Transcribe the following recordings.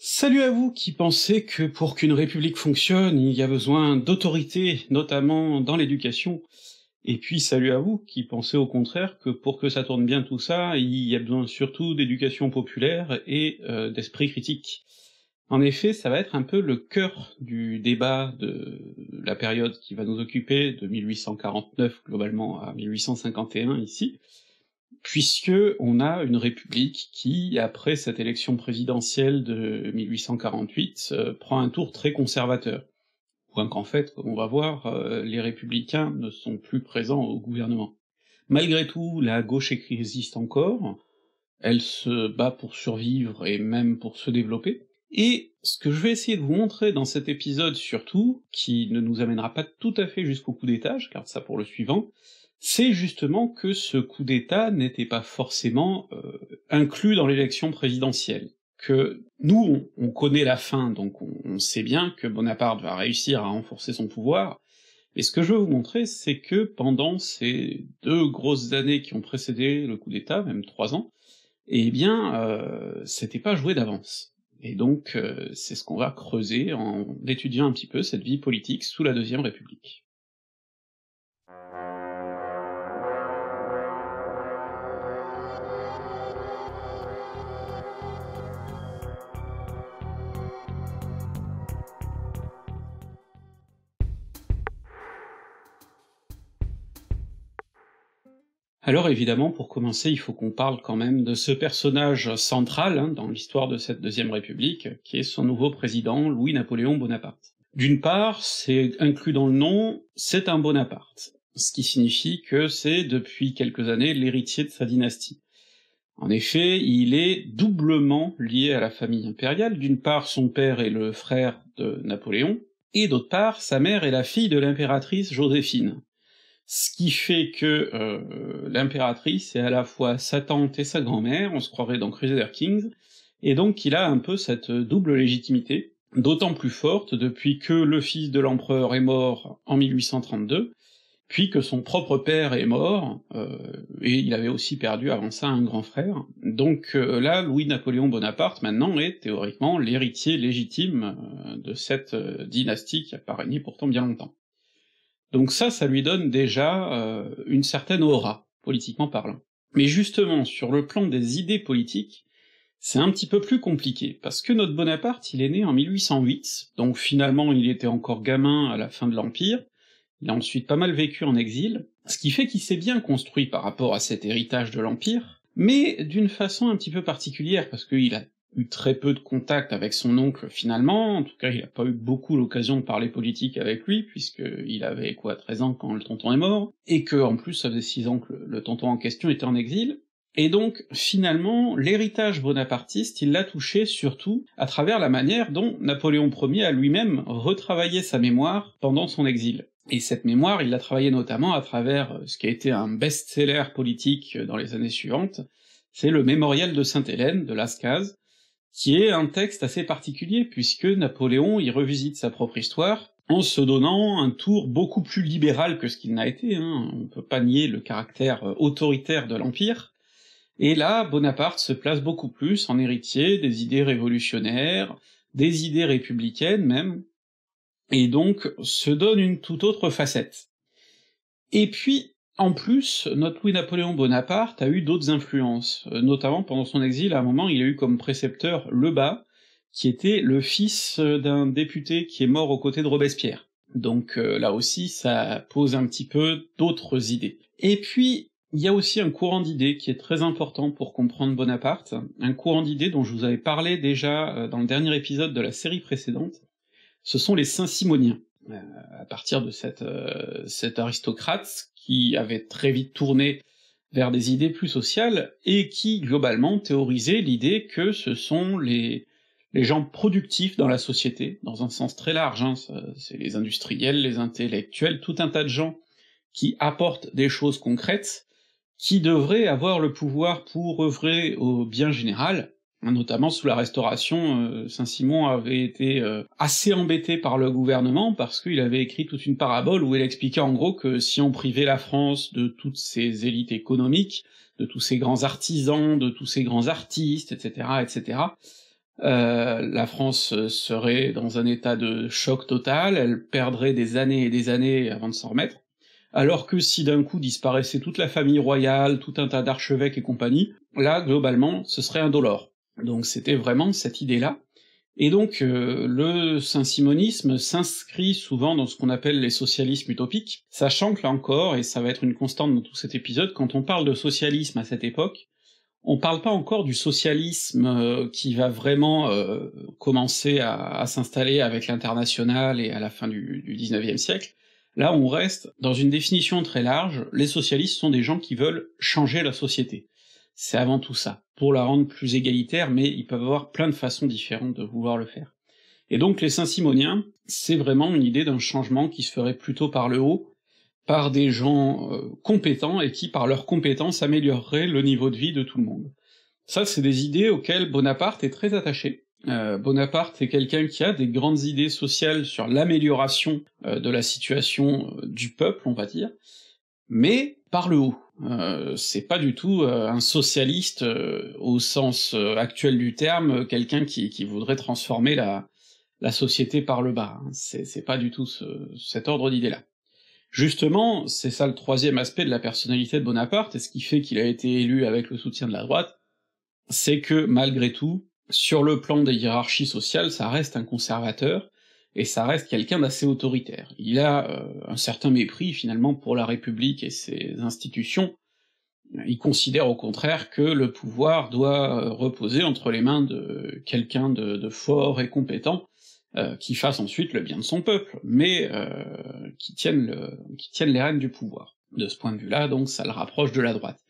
Salut à vous qui pensez que pour qu'une république fonctionne, il y a besoin d'autorité, notamment dans l'éducation. Et puis salut à vous qui pensez au contraire que pour que ça tourne bien tout ça, il y a besoin surtout d'éducation populaire et euh, d'esprit critique. En effet, ça va être un peu le cœur du débat de la période qui va nous occuper, de 1849 globalement à 1851 ici, puisque on a une république qui, après cette élection présidentielle de 1848, euh, prend un tour très conservateur. Point qu'en fait, comme on va voir, euh, les républicains ne sont plus présents au gouvernement. Malgré tout, la gauche existe encore, elle se bat pour survivre et même pour se développer, et ce que je vais essayer de vous montrer dans cet épisode surtout, qui ne nous amènera pas tout à fait jusqu'au coup d'étage, car ça pour le suivant, c'est justement que ce coup d'État n'était pas forcément euh, inclus dans l'élection présidentielle. Que nous, on, connaît la fin, donc on, sait bien que Bonaparte va réussir à renforcer son pouvoir, et ce que je veux vous montrer, c'est que pendant ces deux grosses années qui ont précédé le coup d'État, même trois ans, eh bien, euh, c'était pas joué d'avance. Et donc, euh, c'est ce qu'on va creuser en étudiant un petit peu cette vie politique sous la Deuxième République. Alors évidemment, pour commencer, il faut qu'on parle quand même de ce personnage central hein, dans l'histoire de cette Deuxième République, qui est son nouveau président, Louis-Napoléon Bonaparte. D'une part, c'est inclus dans le nom, c'est un Bonaparte, ce qui signifie que c'est depuis quelques années l'héritier de sa dynastie. En effet, il est doublement lié à la famille impériale, d'une part son père est le frère de Napoléon, et d'autre part sa mère est la fille de l'impératrice Joséphine, ce qui fait que euh, l'impératrice est à la fois sa tante et sa grand-mère, on se croirait dans Crusader Kings, et donc il a un peu cette euh, double légitimité, d'autant plus forte depuis que le fils de l'empereur est mort en 1832, puis que son propre père est mort, euh, et il avait aussi perdu avant ça un grand frère. Donc là, Louis-Napoléon Bonaparte, maintenant, est théoriquement l'héritier légitime de cette dynastie qui a régné pourtant bien longtemps. Donc ça, ça lui donne déjà euh, une certaine aura, politiquement parlant. Mais justement, sur le plan des idées politiques, c'est un petit peu plus compliqué, parce que notre Bonaparte, il est né en 1808, donc finalement il était encore gamin à la fin de l'Empire, il a ensuite pas mal vécu en exil, ce qui fait qu'il s'est bien construit par rapport à cet héritage de l'Empire, mais d'une façon un petit peu particulière, parce qu'il a eu très peu de contact avec son oncle finalement, en tout cas il n'a pas eu beaucoup l'occasion de parler politique avec lui, puisqu'il avait quoi 13 ans quand le tonton est mort, et que en plus ça faisait 6 ans que le, tonton en question était en exil, et donc finalement l'héritage bonapartiste il l'a touché surtout à travers la manière dont Napoléon Ier a lui-même retravaillé sa mémoire pendant son exil. Et cette mémoire, il l'a travaillé notamment à travers euh, ce qui a été un best-seller politique euh, dans les années suivantes, c'est le Mémorial de Sainte-Hélène de Lascaz, qui est un texte assez particulier, puisque Napoléon y revisite sa propre histoire, en se donnant un tour beaucoup plus libéral que ce qu'il n'a été, hein. on peut pas nier le caractère euh, autoritaire de l'Empire, et là, Bonaparte se place beaucoup plus en héritier des idées révolutionnaires, des idées républicaines même, et donc se donne une toute autre facette. Et puis, en plus, notre Louis-Napoléon Bonaparte a eu d'autres influences, euh, notamment pendant son exil, à un moment, il a eu comme précepteur Lebas, qui était le fils euh, d'un député qui est mort aux côtés de Robespierre. Donc euh, là aussi, ça pose un petit peu d'autres idées. Et puis, il y a aussi un courant d'idées qui est très important pour comprendre Bonaparte, un courant d'idées dont je vous avais parlé déjà dans le dernier épisode de la série précédente, ce sont les Saint-Simoniens. Euh, à partir de euh, cet aristocrate qui avait très vite tourné vers des idées plus sociales et qui globalement théorisait l'idée que ce sont les, gens productifs dans la société, dans un sens très large, hein. c'est les industriels, les intellectuels, tout un tas de gens qui apportent des choses concrètes, qui devraient avoir le pouvoir pour œuvrer au bien général, Notamment sous la Restauration, euh, Saint-Simon avait été euh, assez embêté par le gouvernement parce qu'il avait écrit toute une parabole où il expliquait en gros que si on privait la France de toutes ses élites économiques, de tous ses grands artisans, de tous ses grands artistes, etc., etc., euh, la France serait dans un état de choc total, elle perdrait des années et des années avant de s'en remettre, alors que si d'un coup disparaissait toute la famille royale, tout un tas d'archevêques et compagnie, là, globalement, ce serait un dolore. Donc c'était vraiment cette idée-là. Et donc euh, le saint-simonisme s'inscrit souvent dans ce qu'on appelle les socialismes utopiques, sachant que là encore, et ça va être une constante dans tout cet épisode, quand on parle de socialisme à cette époque, on parle pas encore du socialisme euh, qui va vraiment euh, commencer à, s'installer avec l'international et à la fin du, XIXe siècle. Là, on reste dans une définition très large, les socialistes sont des gens qui veulent changer la société c'est avant tout ça, pour la rendre plus égalitaire, mais ils peuvent avoir plein de façons différentes de vouloir le faire. Et donc les Saint-Simoniens, c'est vraiment une idée d'un changement qui se ferait plutôt par le haut, par des gens euh, compétents et qui, par leurs compétences, amélioreraient le niveau de vie de tout le monde. Ça, c'est des idées auxquelles Bonaparte est très attaché. Euh, Bonaparte est quelqu'un qui a des grandes idées sociales sur l'amélioration euh, de la situation du peuple, on va dire, mais par le haut. Euh, c'est pas du tout euh, un socialiste euh, au sens euh, actuel du terme, quelqu'un qui, qui, voudrait transformer la, la, société par le bas. Hein. C'est pas du tout cet ordre d'idée-là. Justement, c'est ça le troisième aspect de la personnalité de Bonaparte, et ce qui fait qu'il a été élu avec le soutien de la droite, c'est que malgré tout, sur le plan des hiérarchies sociales, ça reste un conservateur, et ça reste quelqu'un d'assez autoritaire. Il a euh, un certain mépris finalement pour la République et ses institutions. Il considère au contraire que le pouvoir doit euh, reposer entre les mains de quelqu'un de, fort et compétent, euh, qui fasse ensuite le bien de son peuple, mais qui, tienne qui les rênes du pouvoir. De ce point de vue-là, donc, ça le rapproche de la droite.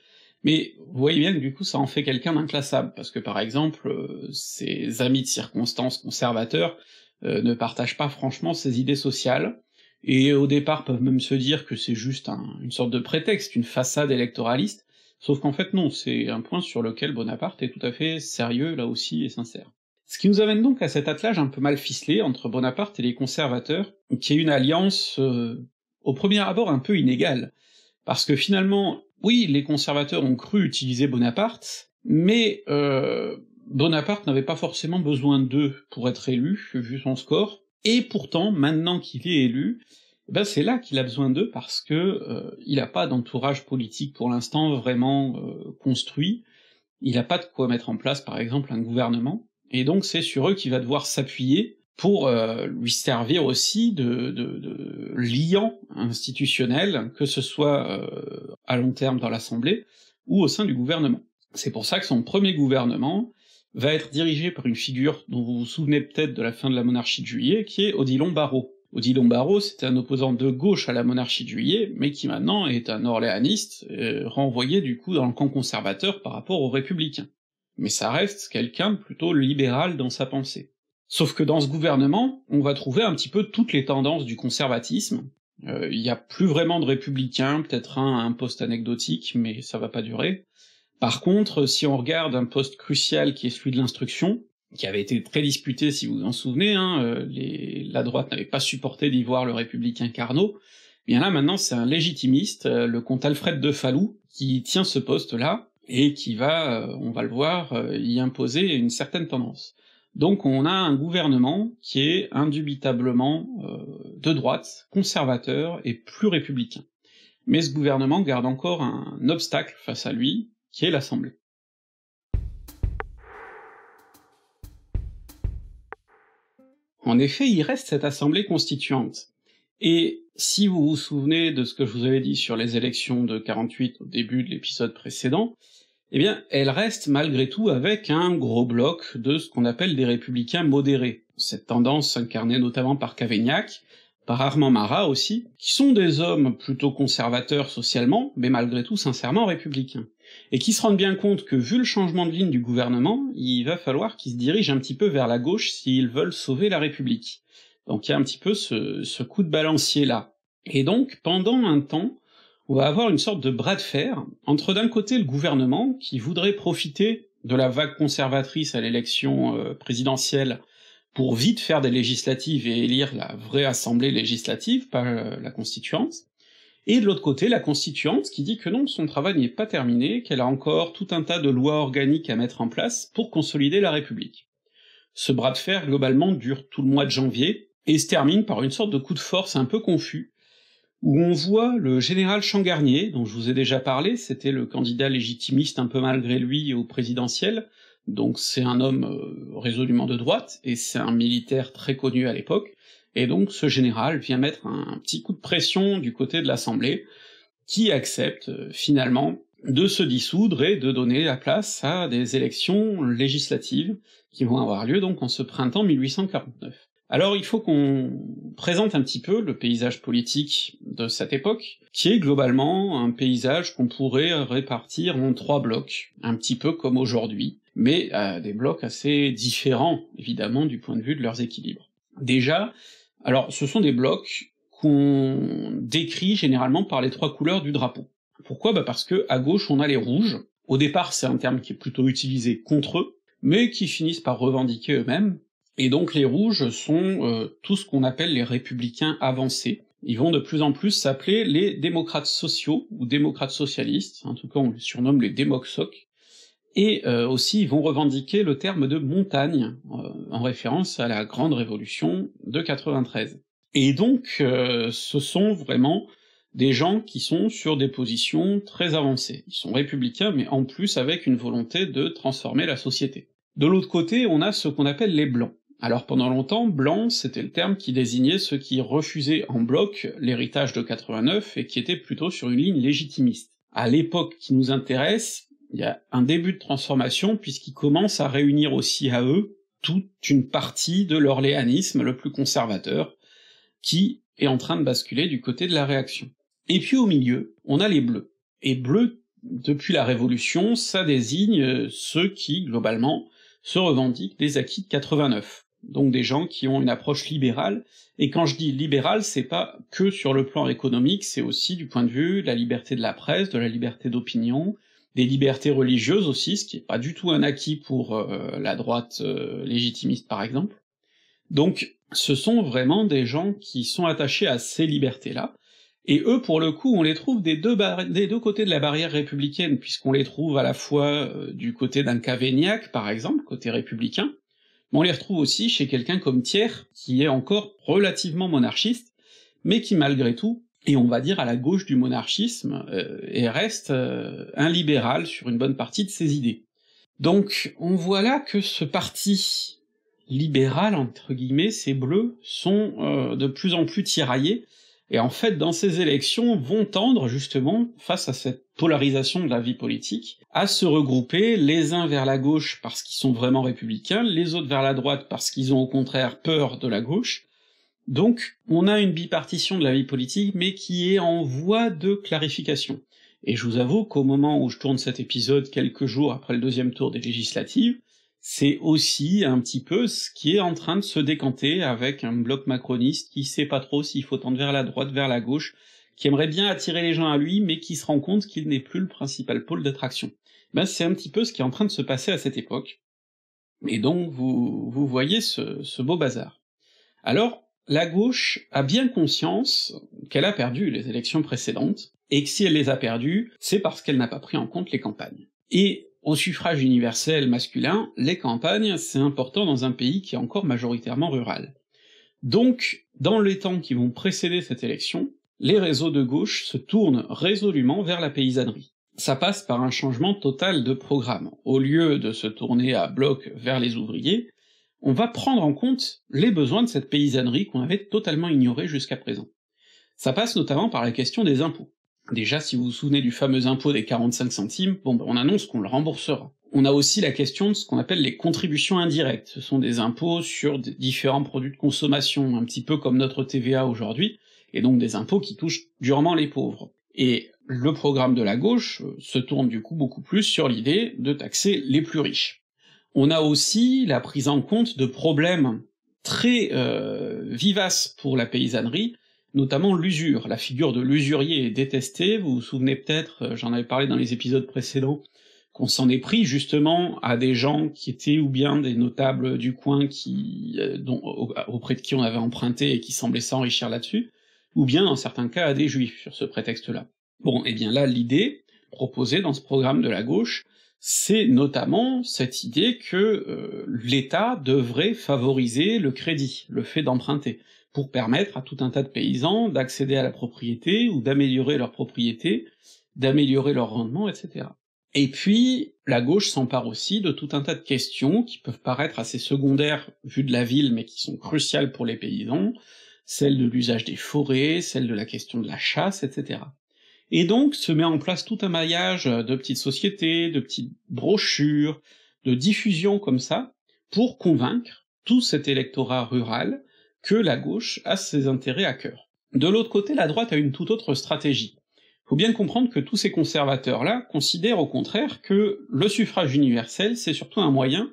Mais vous voyez bien que du coup ça en fait quelqu'un d'inclassable, parce que par exemple, ses amis de circonstances conservateurs euh, ne partagent pas franchement ses idées sociales, et au départ peuvent même se dire que c'est juste une sorte de prétexte, une façade électoraliste, sauf qu'en fait non, c'est un point sur lequel Bonaparte est tout à fait sérieux là aussi et sincère. Ce qui nous amène donc à cet attelage un peu mal ficelé entre Bonaparte et les conservateurs, qui est une alliance euh, au premier abord un peu inégale, parce que finalement, oui, les conservateurs ont cru utiliser Bonaparte, mais euh, Bonaparte n'avait pas forcément besoin d'eux pour être élu, vu son score, et pourtant, maintenant qu'il est élu, eh ben c'est là qu'il a besoin d'eux parce que euh, il n'a pas d'entourage politique pour l'instant vraiment euh, construit, il n'a pas de quoi mettre en place par exemple un gouvernement, et donc c'est sur eux qu'il va devoir s'appuyer pour euh, lui servir aussi de, liant institutionnel, que ce soit à long terme dans l'Assemblée ou au sein du gouvernement. C'est pour ça que son premier gouvernement, va être dirigé par une figure dont vous vous souvenez peut-être de la fin de la monarchie de juillet, qui est Odilon Barrault. Odilon Barrault, c'était un opposant de gauche à la monarchie de juillet, mais qui maintenant est un orléaniste, euh, renvoyé du coup dans le camp conservateur par rapport aux républicains. Mais ça reste quelqu'un plutôt libéral dans sa pensée. Sauf que dans ce gouvernement, on va trouver un petit peu toutes les tendances du conservatisme. Euh, il n'y a plus vraiment de républicains, peut-être un, à un poste anecdotique, mais ça va pas durer. Par contre, si on regarde un poste crucial qui est celui de l'instruction, qui avait été très disputé, si vous vous en souvenez, hein, euh, la droite n'avait pas supporté d'y voir le républicain Carnot, eh bien là maintenant c'est un légitimiste, euh, le comte Alfred de Falloux, qui tient ce poste-là, et qui va, euh, on va le voir, y imposer une certaine tendance. Donc on a un gouvernement qui est indubitablement de droite, conservateur et plus républicain. Mais ce gouvernement garde encore un obstacle face à lui, qui est l'Assemblée. En effet, il reste cette Assemblée constituante. Et si vous vous souvenez de ce que je vous avais dit sur les élections de 48 au début de l'épisode précédent, eh bien, elle reste malgré tout avec un gros bloc de ce qu'on appelle des républicains modérés, cette tendance incarnée notamment par Cavaignac, par Armand Marat aussi, qui sont des hommes plutôt conservateurs socialement, mais malgré tout sincèrement républicains, et qui se rendent bien compte que vu le changement de ligne du gouvernement, il va falloir qu'ils se dirigent un petit peu vers la gauche s'ils veulent sauver la République. Donc il y a un petit peu ce, coup de balancier là. Et donc, pendant un temps, on va avoir une sorte de bras de fer entre d'un côté le gouvernement, qui voudrait profiter de la vague conservatrice à l'élection euh, présidentielle pour vite faire des législatives et élire la vraie assemblée législative, pas euh, la constituante, et de l'autre côté la constituante qui dit que non, son travail n'est pas terminé, qu'elle a encore tout un tas de lois organiques à mettre en place pour consolider la République. Ce bras de fer globalement dure tout le mois de janvier, et se termine par une sorte de coup de force un peu confus, où on voit le général Changarnier, dont je vous ai déjà parlé, c'était le candidat légitimiste un peu malgré lui au présidentiel, donc c'est un homme euh, résolument de droite, et c'est un militaire très connu à l'époque, et donc ce général vient mettre un petit coup de pression du côté de l'Assemblée, qui accepte euh, finalement de se dissoudre et de donner la place à des élections législatives qui vont avoir lieu donc en ce printemps 1849. Alors il faut qu'on présente un petit peu le paysage politique de cette époque, qui est globalement un paysage qu'on pourrait répartir en trois blocs, un petit peu comme aujourd'hui, mais des blocs assez différents, évidemment, du point de vue de leurs équilibres. Déjà, alors ce sont des blocs qu'on décrit généralement par les trois couleurs du drapeau. Pourquoi bah Parce que à gauche on a les rouges. Au départ c'est un terme qui est plutôt utilisé contre eux, mais qui finissent par revendiquer eux-mêmes et donc les rouges sont euh, tout ce qu'on appelle les républicains avancés. Ils vont de plus en plus s'appeler les démocrates sociaux ou démocrates socialistes, en tout cas on les surnomme les démoxocs, et euh, aussi ils vont revendiquer le terme de montagne, euh, en référence à la Grande Révolution de 93. Et donc ce sont vraiment des gens qui sont sur des positions très avancées. Ils sont républicains, mais en plus avec une volonté de transformer la société. De l'autre côté, on a ce qu'on appelle les blancs. Alors pendant longtemps, blanc, c'était le terme qui désignait ceux qui refusaient en bloc l'héritage de 89 et qui étaient plutôt sur une ligne légitimiste. À l'époque qui nous intéresse, il y a un début de transformation puisqu'ils commencent à réunir aussi à eux toute une partie de l'orléanisme le plus conservateur qui est en train de basculer du côté de la réaction. Et puis au milieu, on a les bleus. Et bleu, depuis la Révolution, ça désigne ceux qui, globalement, se revendiquent des acquis de 89 donc des gens qui ont une approche libérale. Et quand je dis libérale, c'est pas que sur le plan économique, c'est aussi du point de vue de la liberté de la presse, de la liberté d'opinion, des libertés religieuses aussi, ce qui n'est pas du tout un acquis pour euh, la droite euh, légitimiste par exemple. Donc ce sont vraiment des gens qui sont attachés à ces libertés-là, et eux pour le coup on les trouve des deux, des deux côtés de la barrière républicaine, puisqu'on les trouve à la fois euh, du côté d'un Cavaignac par exemple, côté républicain, mais on les retrouve aussi chez quelqu'un comme Thiers, qui est encore relativement monarchiste, mais qui malgré tout et on va dire à la gauche du monarchisme, et euh, reste euh, un libéral sur une bonne partie de ses idées. Donc on voit là que ce parti libéral, entre guillemets, ces bleus, sont euh, de plus en plus tiraillés et en fait, dans ces élections, vont tendre justement, face à cette polarisation de la vie politique, à se regrouper les uns vers la gauche parce qu'ils sont vraiment républicains, les autres vers la droite parce qu'ils ont au contraire peur de la gauche. Donc, on a une bipartition de la vie politique, mais qui est en voie de clarification. Et je vous avoue qu'au moment où je tourne cet épisode, quelques jours après le deuxième tour des législatives, c'est aussi un petit peu ce qui est en train de se décanter avec un bloc macroniste qui sait pas trop s'il faut tendre vers la droite, vers la gauche, qui aimerait bien attirer les gens à lui, mais qui se rend compte qu'il n'est plus le principal pôle d'attraction. Ben c'est un petit peu ce qui est en train de se passer à cette époque. Et donc vous, vous voyez ce, ce beau bazar. Alors, la gauche a bien conscience qu'elle a perdu les élections précédentes, et que si elle les a perdues, c'est parce qu'elle n'a pas pris en compte les campagnes. Et au suffrage universel masculin, les campagnes, c'est important dans un pays qui est encore majoritairement rural. Donc, dans les temps qui vont précéder cette élection, les réseaux de gauche se tournent résolument vers la paysannerie. Ça passe par un changement total de programme. Au lieu de se tourner à bloc vers les ouvriers, on va prendre en compte les besoins de cette paysannerie qu'on avait totalement ignorée jusqu'à présent. Ça passe notamment par la question des impôts. Déjà, si vous vous souvenez du fameux impôt des 45 centimes, bon, ben, on annonce qu'on le remboursera. On a aussi la question de ce qu'on appelle les contributions indirectes. Ce sont des impôts sur différents produits de consommation, un petit peu comme notre TVA aujourd'hui, et donc des impôts qui touchent durement les pauvres. Et le programme de la gauche euh, se tourne du coup beaucoup plus sur l'idée de taxer les plus riches. On a aussi la prise en compte de problèmes très euh, vivaces pour la paysannerie, notamment l'usure. La figure de l'usurier est détestée, vous vous souvenez peut-être, euh, j'en avais parlé dans les épisodes précédents, qu'on s'en est pris justement à des gens qui étaient ou bien des notables du coin qui, euh, auprès de qui on avait emprunté et qui semblaient s'enrichir là-dessus, ou bien dans certains cas à des juifs sur ce prétexte-là. Bon, et eh bien là, l'idée proposée dans ce programme de la gauche, c'est notamment cette idée que euh, l'État devrait favoriser le crédit, le fait d'emprunter, pour permettre à tout un tas de paysans d'accéder à la propriété ou d'améliorer leur propriété, d'améliorer leur rendement, etc. Et puis, la gauche s'empare aussi de tout un tas de questions qui peuvent paraître assez secondaires vu de la ville, mais qui sont cruciales pour les paysans, celles de l'usage des forêts, celle de la question de la chasse, etc. Et donc se met en place tout un maillage de petites sociétés, de petites brochures, de diffusions comme ça, pour convaincre tout cet électorat rural que la gauche a ses intérêts à cœur. De l'autre côté, la droite a une toute autre stratégie. Faut bien comprendre que tous ces conservateurs-là considèrent au contraire que le suffrage universel, c'est surtout un moyen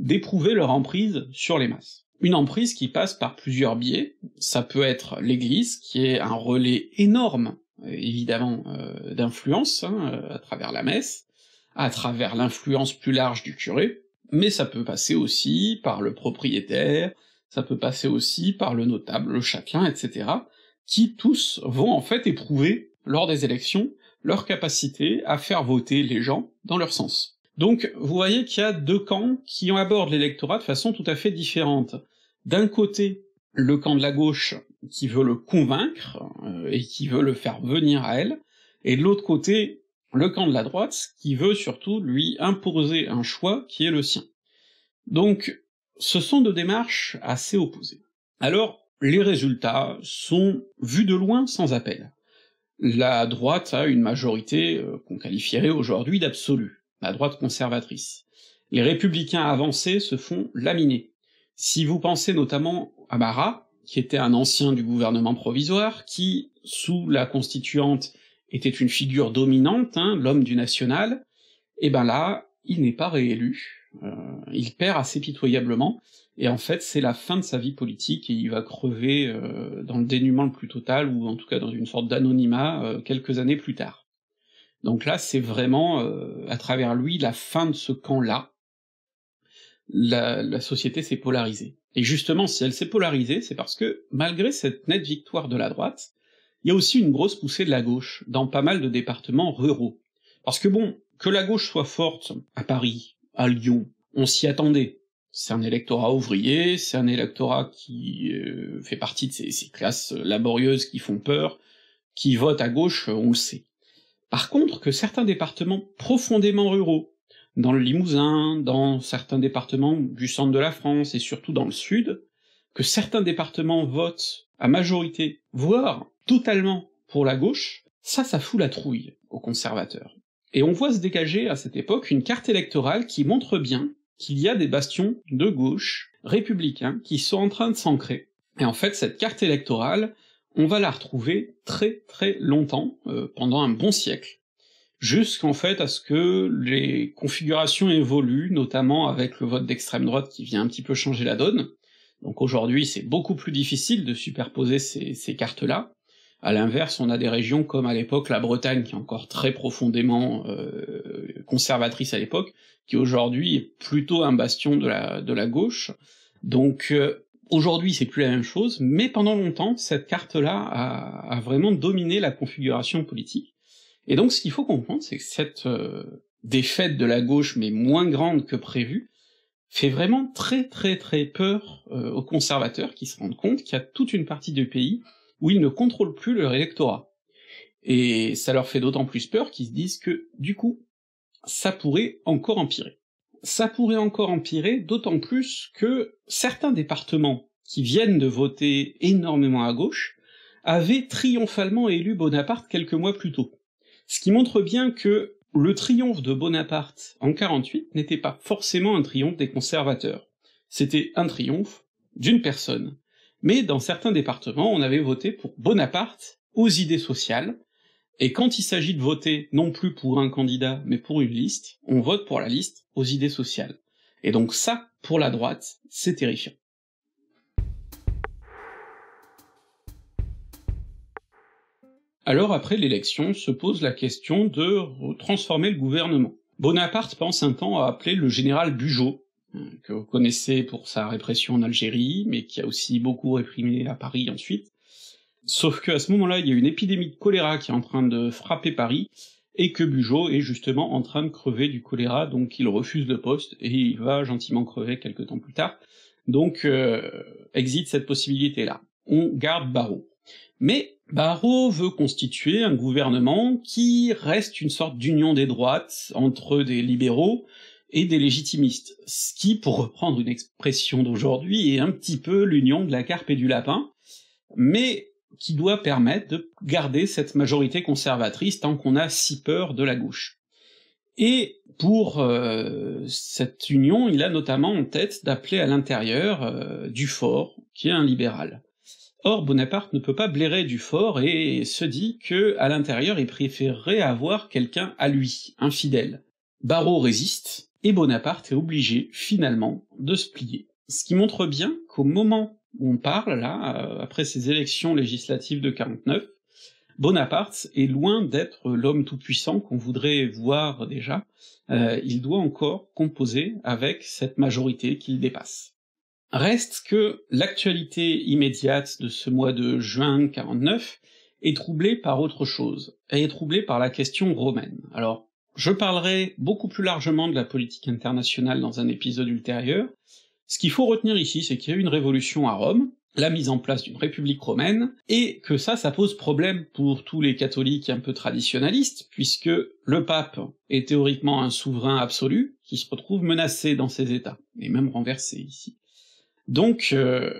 d'éprouver leur emprise sur les masses. Une emprise qui passe par plusieurs biais, ça peut être l'Église, qui est un relais énorme, évidemment, euh, d'influence, hein, euh, à travers la messe, à travers l'influence plus large du curé, mais ça peut passer aussi par le propriétaire, ça peut passer aussi par le notable, le châtelain, etc., qui tous vont en fait éprouver, lors des élections, leur capacité à faire voter les gens dans leur sens. Donc vous voyez qu'il y a deux camps qui abordent l'électorat de façon tout à fait différente. D'un côté, le camp de la gauche qui veut le convaincre euh, et qui veut le faire venir à elle, et de l'autre côté, le camp de la droite qui veut surtout lui imposer un choix qui est le sien. Donc ce sont deux démarches assez opposées. Alors, les résultats sont vus de loin sans appel. La droite a une majorité euh, qu'on qualifierait aujourd'hui d'absolue, la droite conservatrice. Les républicains avancés se font laminer. Si vous pensez notamment à Marat, qui était un ancien du gouvernement provisoire, qui, sous la constituante, était une figure dominante, hein, l'homme du national, eh ben là, il n'est pas réélu, euh, il perd assez pitoyablement, et en fait c'est la fin de sa vie politique, et il va crever euh, dans le dénuement le plus total, ou en tout cas dans une sorte d'anonymat, euh, quelques années plus tard. Donc là, c'est vraiment, à travers lui, la fin de ce camp-là. La, la, société s'est polarisée. Et justement, si elle s'est polarisée, c'est parce que, malgré cette nette victoire de la droite, il y a aussi une grosse poussée de la gauche, dans pas mal de départements ruraux. Parce que bon, que la gauche soit forte à Paris, à Lyon. On s'y attendait. C'est un électorat ouvrier, c'est un électorat qui euh, fait partie de ces, ces, classes euh, laborieuses qui font peur, qui votent à gauche, euh, on le sait. Par contre, que certains départements profondément ruraux, dans le Limousin, dans certains départements du centre de la France et surtout dans le sud, que certains départements votent à majorité, voire totalement pour la gauche, ça, ça fout la trouille aux conservateurs. Et on voit se dégager à cette époque une carte électorale qui montre bien qu'il y a des bastions de gauche républicains qui sont en train de s'ancrer. Et en fait, cette carte électorale, on va la retrouver très très longtemps, euh, pendant un bon siècle, jusqu'en fait à ce que les configurations évoluent, notamment avec le vote d'extrême droite qui vient un petit peu changer la donne. Donc aujourd'hui, c'est beaucoup plus difficile de superposer ces cartes-là, à l'inverse, on a des régions comme à l'époque la Bretagne, qui est encore très profondément euh, conservatrice à l'époque, qui aujourd'hui est plutôt un bastion de la, de la gauche. Donc euh, aujourd'hui, c'est plus la même chose, mais pendant longtemps, cette carte-là a, vraiment dominé la configuration politique. Et donc ce qu'il faut comprendre, c'est que cette euh, défaite de la gauche, mais moins grande que prévu, fait vraiment très très très peur aux conservateurs qui se rendent compte qu'il y a toute une partie du pays où ils ne contrôlent plus leur électorat. Et ça leur fait d'autant plus peur qu'ils se disent que, du coup, ça pourrait encore empirer. Ça pourrait encore empirer, d'autant plus que certains départements qui viennent de voter énormément à gauche avaient triomphalement élu Bonaparte quelques mois plus tôt. Ce qui montre bien que le triomphe de Bonaparte en 48 n'était pas forcément un triomphe des conservateurs. C'était un triomphe d'une personne mais dans certains départements, on avait voté pour Bonaparte aux idées sociales, et quand il s'agit de voter non plus pour un candidat, mais pour une liste, on vote pour la liste aux idées sociales. Et donc ça, pour la droite, c'est terrifiant. Alors après l'élection se pose la question de transformer le gouvernement. Bonaparte pense un temps à appeler le général Bugeaud, euh, que vous connaissez pour sa répression en Algérie, mais qui a aussi beaucoup réprimé à Paris ensuite. Sauf qu'à ce moment-là, il y a une épidémie de choléra qui est en train de frapper Paris, et que Bugeaud est justement en train de crever du choléra, donc il refuse le poste, et il va gentiment crever quelque temps plus tard. Donc euh, existe cette possibilité-là. On garde Barreau. Mais Barreau veut constituer un gouvernement qui reste une sorte d'union des droites entre des libéraux, et des légitimistes, ce qui, pour reprendre une expression d'aujourd'hui, est un petit peu l'union de la carpe et du lapin, mais qui doit permettre de garder cette majorité conservatrice tant qu'on a si peur de la gauche. Et pour euh, cette union, il a notamment en tête d'appeler à l'intérieur euh, Dufort, qui est un libéral. Or, Bonaparte ne peut pas blairer Dufort et se dit que, à l'intérieur, il préférerait avoir quelqu'un à lui, un fidèle. Barreau résiste, et Bonaparte est obligé finalement de se plier. Ce qui montre bien qu'au moment où on parle, là, euh, après ces élections législatives de 49, Bonaparte est loin d'être l'homme tout-puissant qu'on voudrait voir déjà, euh, il doit encore composer avec cette majorité qu'il dépasse. Reste que l'actualité immédiate de ce mois de juin 49 est troublée par autre chose, elle est troublée par la question romaine. Alors, je parlerai beaucoup plus largement de la politique internationale dans un épisode ultérieur. Ce qu'il faut retenir ici, c'est qu'il y a eu une révolution à Rome, la mise en place d'une république romaine, et que ça, ça pose problème pour tous les catholiques un peu traditionalistes, puisque le pape est théoriquement un souverain absolu, qui se retrouve menacé dans ces états, et même renversé ici. Donc, euh,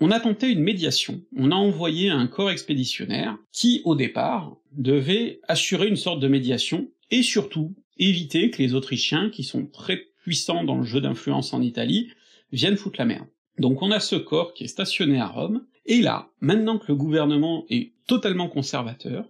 on a tenté une médiation, on a envoyé un corps expéditionnaire qui, au départ, devait assurer une sorte de médiation et surtout éviter que les Autrichiens, qui sont très puissants dans le jeu d'influence en Italie, viennent foutre la merde. Donc on a ce corps qui est stationné à Rome, et là, maintenant que le gouvernement est totalement conservateur,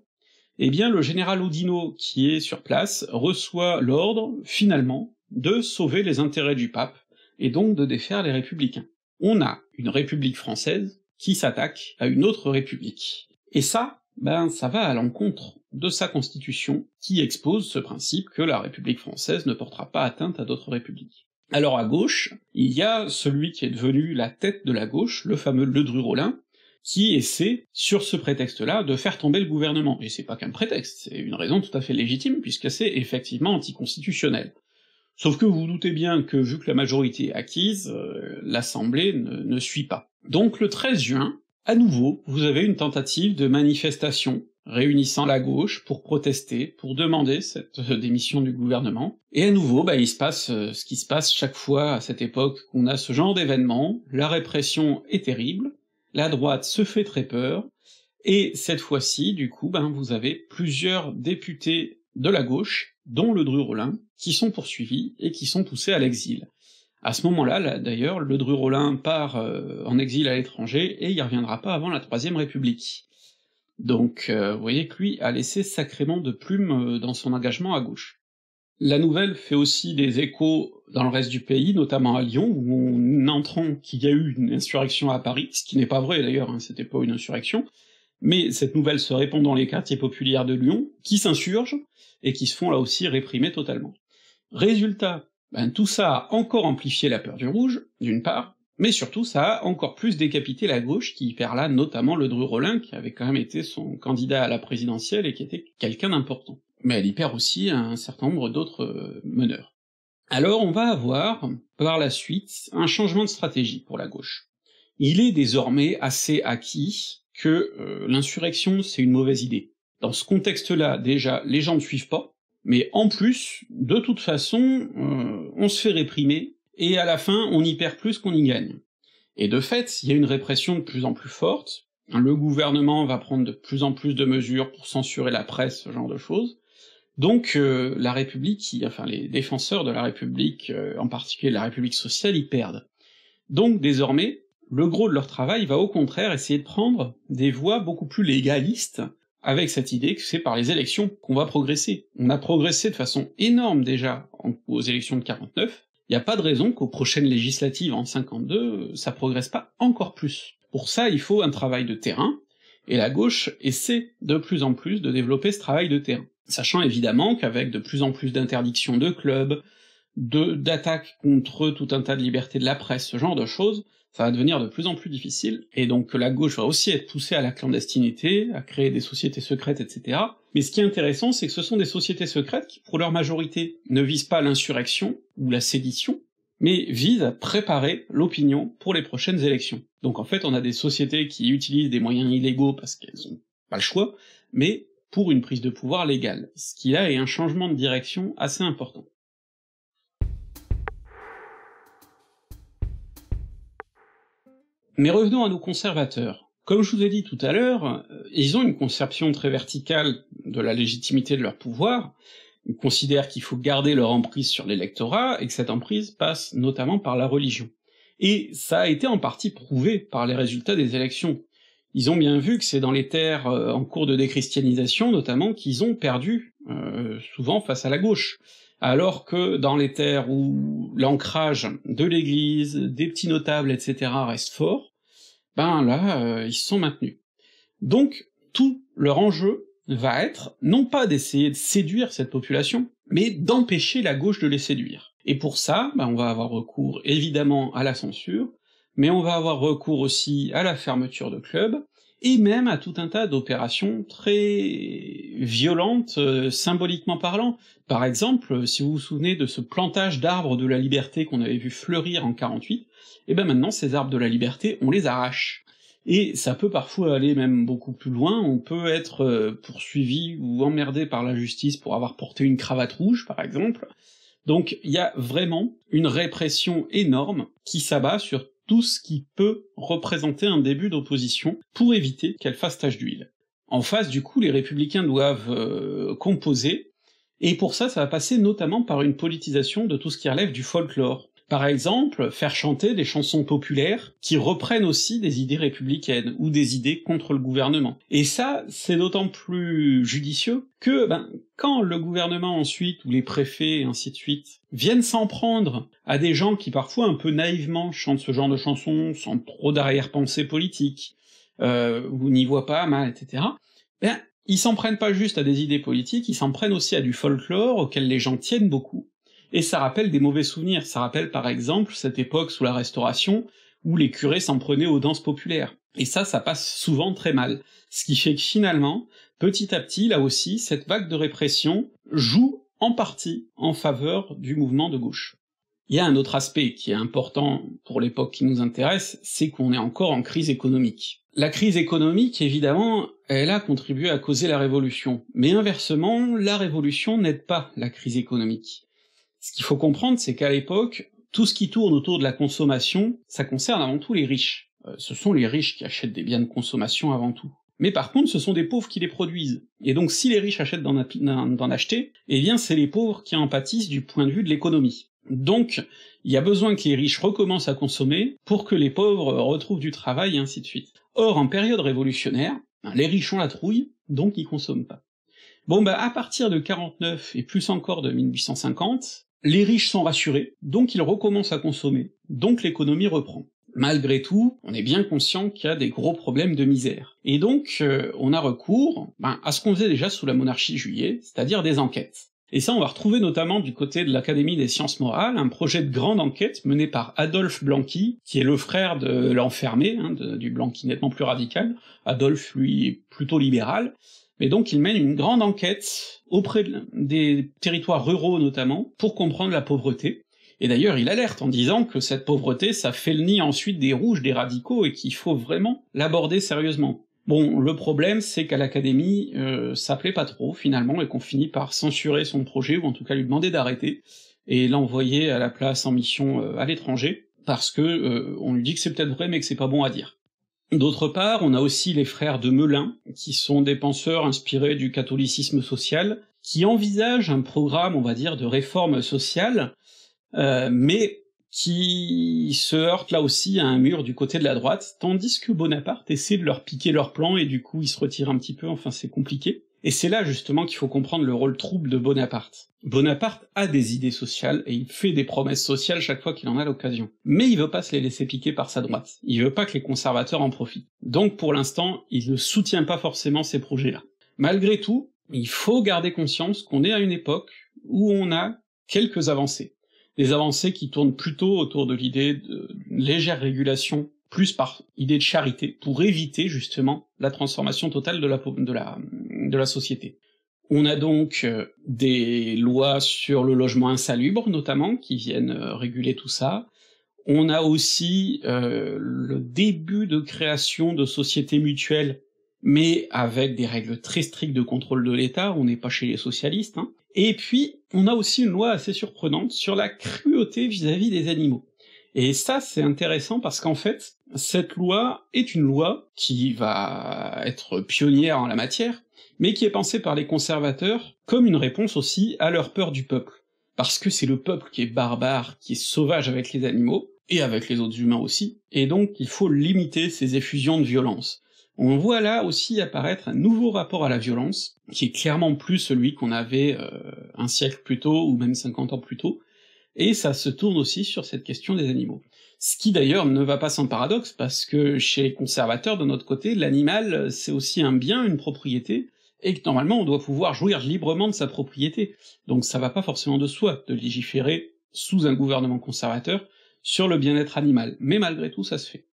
eh bien le général Odino, qui est sur place, reçoit l'ordre, finalement, de sauver les intérêts du pape, et donc de défaire les républicains. On a une république française qui s'attaque à une autre république. Et ça, ben ça va à l'encontre de sa Constitution, qui expose ce principe que la République française ne portera pas atteinte à d'autres républiques. Alors à gauche, il y a celui qui est devenu la tête de la gauche, le fameux Ledru Rollin, qui essaie, sur ce prétexte-là, de faire tomber le gouvernement. Et c'est pas qu'un prétexte, c'est une raison tout à fait légitime, puisque c'est effectivement anticonstitutionnel. Sauf que vous vous doutez bien que, vu que la majorité est acquise, euh, l'Assemblée ne, ne suit pas. Donc le 13 juin, à nouveau, vous avez une tentative de manifestation réunissant la gauche pour protester, pour demander cette euh, démission du gouvernement. Et à nouveau, bah, il se passe euh, ce qui se passe chaque fois à cette époque qu'on a ce genre d'événement, la répression est terrible, la droite se fait très peur, et cette fois-ci, du coup, ben, vous avez plusieurs députés de la gauche, dont le Rollin, qui sont poursuivis et qui sont poussés à l'exil. À ce moment-là, d'ailleurs, le Rollin part euh, en exil à l'étranger et il reviendra pas avant la Troisième République. Donc euh, vous voyez que lui a laissé sacrément de plumes euh, dans son engagement à gauche. La nouvelle fait aussi des échos dans le reste du pays, notamment à Lyon, où on entend qu'il y a eu une insurrection à Paris, ce qui n'est pas vrai d'ailleurs, hein, c'était pas une insurrection, mais cette nouvelle se répand dans les quartiers populaires de Lyon, qui s'insurgent, et qui se font là aussi réprimer totalement. Résultat, ben, tout ça a encore amplifié la peur du rouge, d'une part, mais surtout, ça a encore plus décapité la gauche, qui perd là notamment le Dru Rollin, qui avait quand même été son candidat à la présidentielle et qui était quelqu'un d'important. Mais elle y perd aussi un certain nombre d'autres euh, meneurs. Alors on va avoir, par la suite, un changement de stratégie pour la gauche. Il est désormais assez acquis que euh, l'insurrection c'est une mauvaise idée. Dans ce contexte-là, déjà, les gens ne suivent pas, mais en plus, de toute façon, euh, on se fait réprimer, et à la fin on y perd plus qu'on y gagne. Et de fait, il y a une répression de plus en plus forte, le gouvernement va prendre de plus en plus de mesures pour censurer la presse, ce genre de choses, donc euh, la République, enfin les défenseurs de la République, euh, en particulier la République sociale, y perdent. Donc désormais, le gros de leur travail va au contraire essayer de prendre des voies beaucoup plus légalistes, avec cette idée que c'est par les élections qu'on va progresser. On a progressé de façon énorme déjà aux élections de 49, il n'y a pas de raison qu'aux prochaines législatives en 52, ça progresse pas encore plus. Pour ça, il faut un travail de terrain, et la gauche essaie de plus en plus de développer ce travail de terrain, sachant évidemment qu'avec de plus en plus d'interdictions de clubs, d'attaques contre tout un tas de libertés de la presse, ce genre de choses, ça va devenir de plus en plus difficile, et donc la gauche va aussi être poussée à la clandestinité, à créer des sociétés secrètes, etc., mais ce qui est intéressant, c'est que ce sont des sociétés secrètes qui, pour leur majorité, ne visent pas l'insurrection ou la sédition, mais visent à préparer l'opinion pour les prochaines élections. Donc en fait, on a des sociétés qui utilisent des moyens illégaux parce qu'elles n'ont pas le choix, mais pour une prise de pouvoir légale, ce qui là est un changement de direction assez important. Mais revenons à nos conservateurs. Comme je vous ai dit tout à l'heure, euh, ils ont une conception très verticale de la légitimité de leur pouvoir, ils considèrent qu'il faut garder leur emprise sur l'électorat, et que cette emprise passe notamment par la religion. Et ça a été en partie prouvé par les résultats des élections. Ils ont bien vu que c'est dans les terres euh, en cours de déchristianisation notamment qu'ils ont perdu, euh, souvent face à la gauche, alors que dans les terres où l'ancrage de l'Église, des petits notables, etc. reste fort, ben là, euh, ils se sont maintenus. Donc, tout leur enjeu va être non pas d'essayer de séduire cette population, mais d'empêcher la gauche de les séduire. Et pour ça, ben on va avoir recours évidemment à la censure, mais on va avoir recours aussi à la fermeture de clubs, et même à tout un tas d'opérations très violentes euh, symboliquement parlant. Par exemple, si vous vous souvenez de ce plantage d'arbres de la liberté qu'on avait vu fleurir en 48, et eh ben maintenant ces arbres de la liberté, on les arrache. Et ça peut parfois aller même beaucoup plus loin, on peut être euh, poursuivi ou emmerdé par la justice pour avoir porté une cravate rouge, par exemple. Donc il y a vraiment une répression énorme qui s'abat sur tout ce qui peut représenter un début d'opposition pour éviter qu'elle fasse tache d'huile. En face, du coup, les républicains doivent euh, composer, et pour ça, ça va passer notamment par une politisation de tout ce qui relève du folklore, par exemple, faire chanter des chansons populaires qui reprennent aussi des idées républicaines ou des idées contre le gouvernement. Et ça, c'est d'autant plus judicieux que ben, quand le gouvernement ensuite, ou les préfets, et ainsi de suite, viennent s'en prendre à des gens qui parfois un peu naïvement chantent ce genre de chansons sans trop d'arrière-pensée politique, euh, ou n'y voient pas mal, etc., ben, ils s'en prennent pas juste à des idées politiques, ils s'en prennent aussi à du folklore auquel les gens tiennent beaucoup, et ça rappelle des mauvais souvenirs. Ça rappelle par exemple cette époque sous la Restauration où les curés s'en prenaient aux danses populaires. Et ça, ça passe souvent très mal. Ce qui fait que finalement, petit à petit, là aussi, cette vague de répression joue en partie en faveur du mouvement de gauche. Il y a un autre aspect qui est important pour l'époque qui nous intéresse, c'est qu'on est encore en crise économique. La crise économique, évidemment, elle a contribué à causer la révolution, mais inversement, la révolution n'aide pas la crise économique. Ce qu'il faut comprendre, c'est qu'à l'époque, tout ce qui tourne autour de la consommation, ça concerne avant tout les riches. Euh, ce sont les riches qui achètent des biens de consommation avant tout. Mais par contre, ce sont des pauvres qui les produisent. Et donc, si les riches achètent d'en acheter, eh bien, c'est les pauvres qui en pâtissent du point de vue de l'économie. Donc, il y a besoin que les riches recommencent à consommer pour que les pauvres retrouvent du travail, et ainsi de suite. Or, en période révolutionnaire, hein, les riches ont la trouille, donc ils consomment pas. Bon bah à partir de 49 et plus encore de 1850, les riches sont rassurés, donc ils recommencent à consommer, donc l'économie reprend. Malgré tout, on est bien conscient qu'il y a des gros problèmes de misère. Et donc, euh, on a recours ben, à ce qu'on faisait déjà sous la monarchie juillet, c'est-à-dire des enquêtes. Et ça, on va retrouver notamment du côté de l'Académie des sciences morales un projet de grande enquête mené par Adolphe Blanqui, qui est le frère de l'enfermé, hein, du Blanqui nettement plus radical. Adolphe, lui, est plutôt libéral. Mais donc il mène une grande enquête auprès des territoires ruraux notamment pour comprendre la pauvreté. Et d'ailleurs, il alerte en disant que cette pauvreté, ça fait le nid ensuite des rouges, des radicaux, et qu'il faut vraiment l'aborder sérieusement. Bon, le problème, c'est qu'à l'académie, euh, ça plaît pas trop, finalement, et qu'on finit par censurer son projet, ou en tout cas lui demander d'arrêter, et l'envoyer à la place en mission euh, à l'étranger, parce que euh, on lui dit que c'est peut-être vrai, mais que c'est pas bon à dire. D'autre part, on a aussi les frères de Melun, qui sont des penseurs inspirés du catholicisme social, qui envisagent un programme, on va dire, de réforme sociale, euh, mais qui se heurtent là aussi à un mur du côté de la droite, tandis que Bonaparte essaie de leur piquer leur plan et du coup il se retire un petit peu, enfin c'est compliqué. Et c'est là justement qu'il faut comprendre le rôle trouble de Bonaparte. Bonaparte a des idées sociales et il fait des promesses sociales chaque fois qu'il en a l'occasion. Mais il veut pas se les laisser piquer par sa droite. Il veut pas que les conservateurs en profitent. Donc pour l'instant, il ne soutient pas forcément ces projets-là. Malgré tout, il faut garder conscience qu'on est à une époque où on a quelques avancées. Des avancées qui tournent plutôt autour de l'idée de légère régulation, plus par idée de charité, pour éviter justement la transformation totale de la, de la la société. On a donc euh, des lois sur le logement insalubre notamment qui viennent euh, réguler tout ça. On a aussi euh, le début de création de sociétés mutuelles, mais avec des règles très strictes de contrôle de l'État, on n'est pas chez les socialistes. Hein. Et puis, on a aussi une loi assez surprenante sur la cruauté vis à -vis des animaux. Et ça, c'est intéressant parce qu'en fait, cette loi est une loi qui va être pionnière en la matière, mais qui est pensé par les conservateurs comme une réponse aussi à leur peur du peuple. Parce que c'est le peuple qui est barbare, qui est sauvage avec les animaux, et avec les autres humains aussi, et donc il faut limiter ces effusions de violence. On voit là aussi apparaître un nouveau rapport à la violence, qui est clairement plus celui qu'on avait euh, un siècle plus tôt, ou même 50 ans plus tôt, et ça se tourne aussi sur cette question des animaux. Ce qui d'ailleurs ne va pas sans paradoxe, parce que chez les conservateurs, de notre côté, l'animal c'est aussi un bien, une propriété, et que normalement on doit pouvoir jouir librement de sa propriété. Donc ça va pas forcément de soi de légiférer sous un gouvernement conservateur sur le bien-être animal, mais malgré tout ça se fait.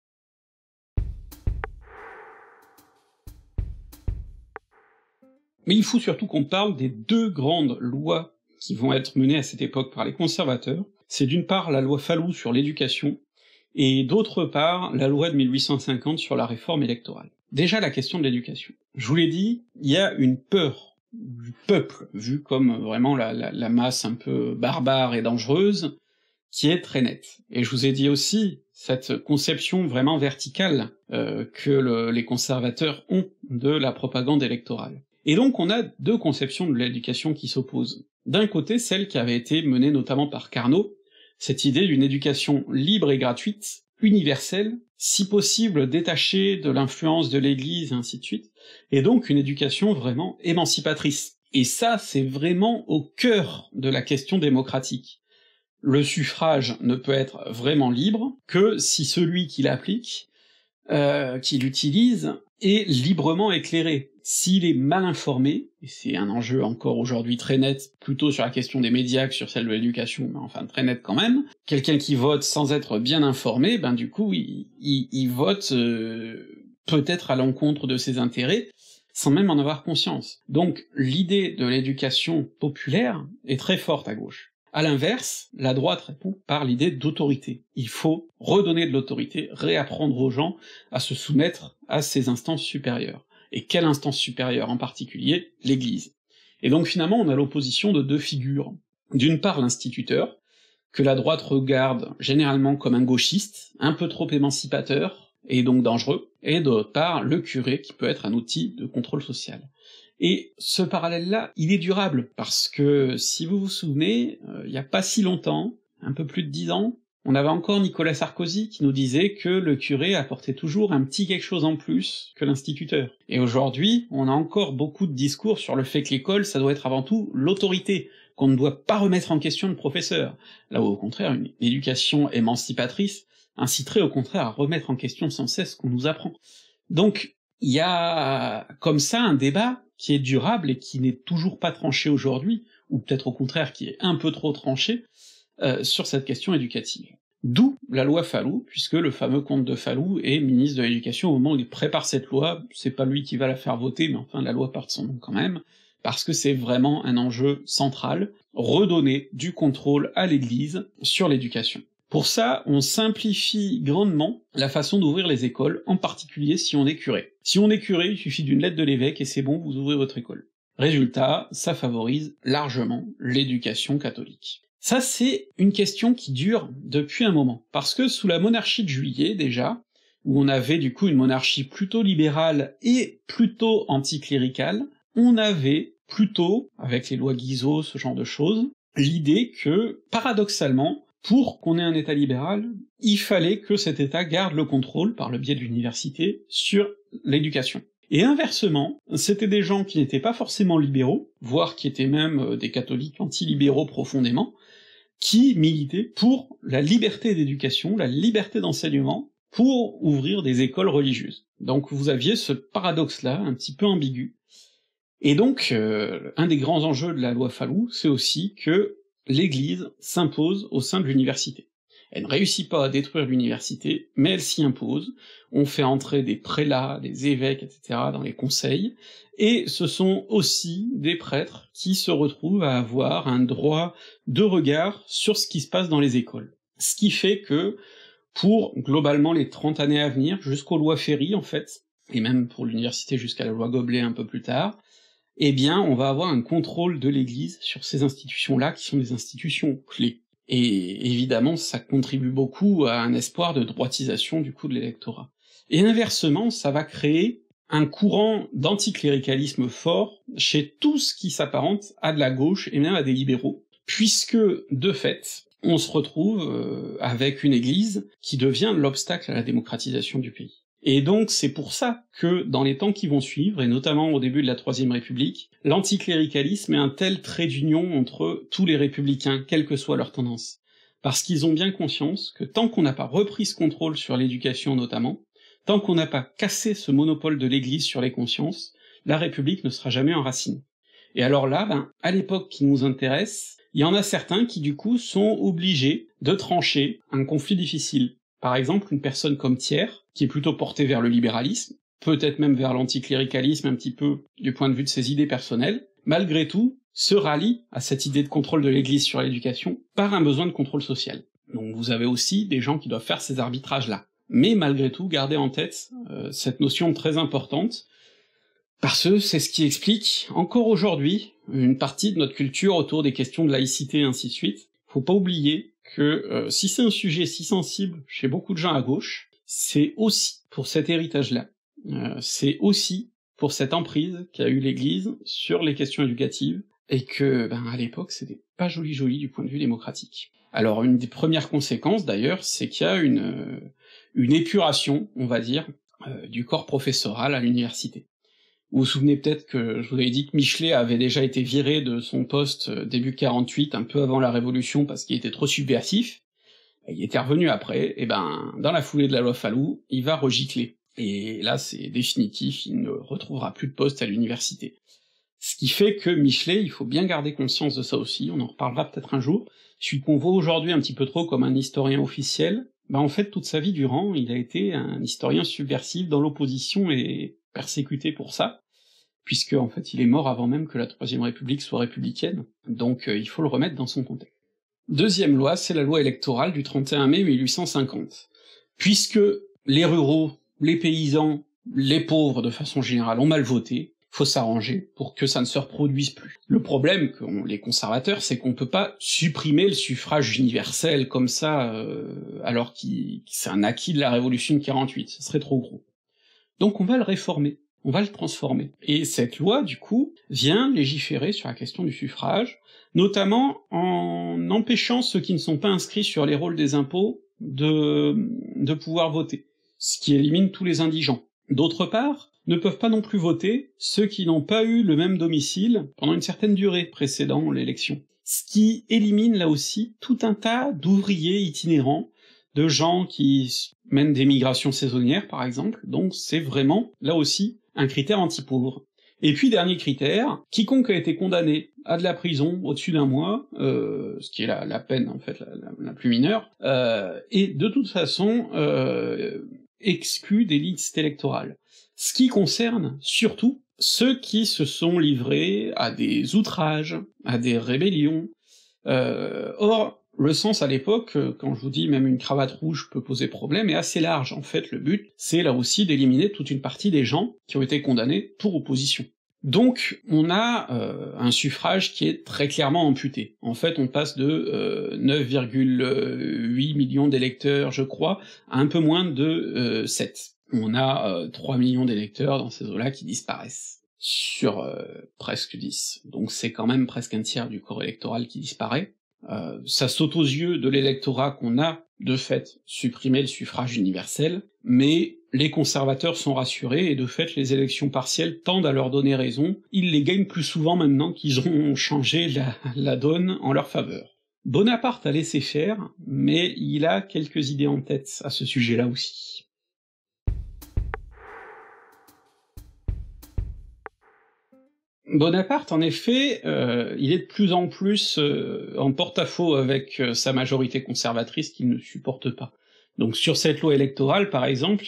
Mais il faut surtout qu'on parle des deux grandes lois qui vont être menées à cette époque par les conservateurs. C'est d'une part la loi Fallou sur l'éducation, et d'autre part la loi de 1850 sur la réforme électorale. Déjà la question de l'éducation. Je vous l'ai dit, il y a une peur du peuple, vu comme vraiment la, masse un peu barbare et dangereuse, qui est très nette. Et je vous ai dit aussi cette conception vraiment verticale euh, que les conservateurs ont de la propagande électorale. Et donc on a deux conceptions de l'éducation qui s'opposent. D'un côté, celle qui avait été menée notamment par Carnot, cette idée d'une éducation libre et gratuite, universelle, si possible détachée de l'influence de l'Église et ainsi de suite, est donc une éducation vraiment émancipatrice. Et ça, c'est vraiment au cœur de la question démocratique. Le suffrage ne peut être vraiment libre que si celui qui l'applique, euh, qui l'utilise, est librement éclairé. S'il est mal informé, et c'est un enjeu encore aujourd'hui très net, plutôt sur la question des médias que sur celle de l'éducation, mais enfin très net quand même, quelqu'un qui vote sans être bien informé, ben du coup, il, vote euh, peut-être à l'encontre de ses intérêts, sans même en avoir conscience. Donc l'idée de l'éducation populaire est très forte à gauche. À l'inverse, la droite répond par l'idée d'autorité. Il faut redonner de l'autorité, réapprendre aux gens à se soumettre à ces instances supérieures. Et quelle instance supérieure en particulier L'Église. Et donc finalement on a l'opposition de deux figures. D'une part l'instituteur, que la droite regarde généralement comme un gauchiste, un peu trop émancipateur, et donc dangereux, et d'autre part le curé qui peut être un outil de contrôle social. Et ce parallèle-là, il est durable, parce que si vous vous souvenez, euh, il n'y a pas si longtemps, un peu plus de dix ans, on avait encore Nicolas Sarkozy qui nous disait que le curé apportait toujours un petit quelque chose en plus que l'instituteur. Et aujourd'hui, on a encore beaucoup de discours sur le fait que l'école, ça doit être avant tout l'autorité, qu'on ne doit pas remettre en question le professeur. Là où au contraire, une éducation émancipatrice inciterait au contraire à remettre en question sans cesse ce qu'on nous apprend. Donc, il y a comme ça un débat qui est durable et qui n'est toujours pas tranché aujourd'hui, ou peut-être au contraire qui est un peu trop tranché, euh, sur cette question éducative. D'où la loi Fallou, puisque le fameux comte de Fallou est ministre de l'Éducation au moment où il prépare cette loi, c'est pas lui qui va la faire voter, mais enfin la loi porte son nom quand même, parce que c'est vraiment un enjeu central, redonner du contrôle à l'Église sur l'éducation. Pour ça, on simplifie grandement la façon d'ouvrir les écoles, en particulier si on est curé. Si on est curé, il suffit d'une lettre de l'évêque et c'est bon, vous ouvrez votre école. Résultat, ça favorise largement l'éducation catholique. Ça, c'est une question qui dure depuis un moment, parce que sous la monarchie de juillet déjà, où on avait du coup une monarchie plutôt libérale et plutôt anticléricale, on avait plutôt, avec les lois Guizot, ce genre de choses, l'idée que, paradoxalement, pour qu'on ait un État libéral, il fallait que cet État garde le contrôle, par le biais de l'université, sur l'éducation. Et inversement, c'était des gens qui n'étaient pas forcément libéraux, voire qui étaient même euh, des catholiques anti-libéraux profondément, qui militaient pour la liberté d'éducation, la liberté d'enseignement, pour ouvrir des écoles religieuses. Donc vous aviez ce paradoxe-là, un petit peu ambigu. Et donc, euh, un des grands enjeux de la loi Fallou, c'est aussi que l'Église s'impose au sein de l'université. Elle ne réussit pas à détruire l'université, mais elle s'y impose, on fait entrer des prélats, des évêques, etc. dans les conseils, et ce sont aussi des prêtres qui se retrouvent à avoir un droit de regard sur ce qui se passe dans les écoles. Ce qui fait que, pour globalement les 30 années à venir, jusqu'aux lois Ferry en fait, et même pour l'université jusqu'à la loi Goblet un peu plus tard, eh bien, on va avoir un contrôle de l'Église sur ces institutions-là, qui sont des institutions clés. Et évidemment, ça contribue beaucoup à un espoir de droitisation du coup de l'électorat. Et inversement, ça va créer un courant d'anticléricalisme fort chez tout ce qui s'apparente à de la gauche et même à des libéraux, puisque, de fait, on se retrouve euh, avec une Église qui devient l'obstacle à la démocratisation du pays. Et donc c'est pour ça que dans les temps qui vont suivre, et notamment au début de la Troisième République, l'anticléricalisme est un tel trait d'union entre tous les républicains, quelle que soit leur tendance. Parce qu'ils ont bien conscience que tant qu'on n'a pas repris ce contrôle sur l'éducation notamment, tant qu'on n'a pas cassé ce monopole de l'Église sur les consciences, la République ne sera jamais racine. Et alors là, ben, à l'époque qui nous intéresse, il y en a certains qui du coup sont obligés de trancher un conflit difficile. Par exemple, une personne comme Thiers, qui est plutôt portée vers le libéralisme, peut-être même vers l'anticléricalisme un petit peu du point de vue de ses idées personnelles, malgré tout, se rallie à cette idée de contrôle de l'Église sur l'éducation par un besoin de contrôle social. Donc vous avez aussi des gens qui doivent faire ces arbitrages-là. Mais malgré tout, gardez en tête euh, cette notion très importante, parce que c'est ce qui explique, encore aujourd'hui, une partie de notre culture autour des questions de laïcité et ainsi de suite. Faut pas oublier que euh, si c'est un sujet si sensible chez beaucoup de gens à gauche, c'est aussi pour cet héritage-là. Euh, c'est aussi pour cette emprise qu'a eu l'Église sur les questions éducatives, et que, ben, à l'époque, c'était pas joli joli du point de vue démocratique. Alors, une des premières conséquences, d'ailleurs, c'est qu'il y a une, euh, une épuration, on va dire, du corps professoral à l'université. Vous vous souvenez peut-être que je vous avais dit que Michelet avait déjà été viré de son poste euh, début 48, un peu avant la Révolution, parce qu'il était trop subversif. Il était revenu après, et eh ben, dans la foulée de la loi Fallou, il va regicler. Et là, c'est définitif, il ne retrouvera plus de poste à l'université. Ce qui fait que Michelet, il faut bien garder conscience de ça aussi, on en reparlera peut-être un jour, celui qu'on voit aujourd'hui un petit peu trop comme un historien officiel, ben en fait toute sa vie durant, il a été un historien subversif dans l'opposition et persécuté pour ça, puisque en fait il est mort avant même que la Troisième République soit républicaine, donc euh, il faut le remettre dans son contexte. Deuxième loi, c'est la loi électorale du 31 mai 1850. Puisque les ruraux, les paysans, les pauvres de façon générale ont mal voté, faut s'arranger pour que ça ne se reproduise plus. Le problème qu'ont les conservateurs, c'est qu'on peut pas supprimer le suffrage universel comme ça, euh, alors que c'est un acquis de la Révolution de 48, ce serait trop gros. Donc on va le réformer on va le transformer. Et cette loi, du coup, vient légiférer sur la question du suffrage, notamment en empêchant ceux qui ne sont pas inscrits sur les rôles des impôts de, de pouvoir voter, ce qui élimine tous les indigents. D'autre part, ne peuvent pas non plus voter ceux qui n'ont pas eu le même domicile pendant une certaine durée précédant l'élection. Ce qui élimine là aussi tout un tas d'ouvriers itinérants, de gens qui même des migrations saisonnières, par exemple, donc c'est vraiment, là aussi, un critère anti-pauvre. Et puis, dernier critère, quiconque a été condamné à de la prison au-dessus d'un mois, euh, ce qui est la, peine, en fait, la, plus mineure, euh, est de toute façon euh, exclu des listes électorales. Ce qui concerne surtout ceux qui se sont livrés à des outrages, à des rébellions. Euh, or, le sens à l'époque, euh, quand je vous dis même une cravate rouge peut poser problème, est assez large. En fait, le but, c'est là aussi d'éliminer toute une partie des gens qui ont été condamnés pour opposition. Donc on a euh, un suffrage qui est très clairement amputé. En fait, on passe de 9,8 euh, millions d'électeurs, je crois, à un peu moins de 7. On a 3 millions d'électeurs dans ces eaux-là qui disparaissent sur presque 10. Donc c'est quand même presque un tiers du corps électoral qui disparaît. Euh, ça saute aux yeux de l'électorat qu'on a de fait supprimé le suffrage universel, mais les conservateurs sont rassurés et de fait les élections partielles tendent à leur donner raison, ils les gagnent plus souvent maintenant qu'ils ont changé la donne en leur faveur. Bonaparte a laissé faire, mais il a quelques idées en tête à ce sujet-là aussi. Bonaparte, en effet, euh, il est de plus en plus euh, en porte-à-faux avec euh, sa majorité conservatrice qu'il ne supporte pas. Donc sur cette loi électorale, par exemple,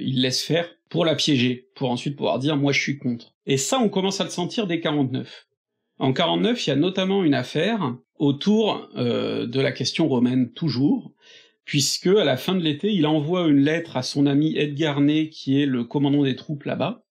il laisse faire pour la piéger, pour ensuite pouvoir dire moi je suis contre. Et ça, on commence à le sentir dès 49. En 49, il y a notamment une affaire autour de la question romaine toujours, puisque à la fin de l'été, il envoie une lettre à son ami Edgar Ney, qui est le commandant des troupes là-bas,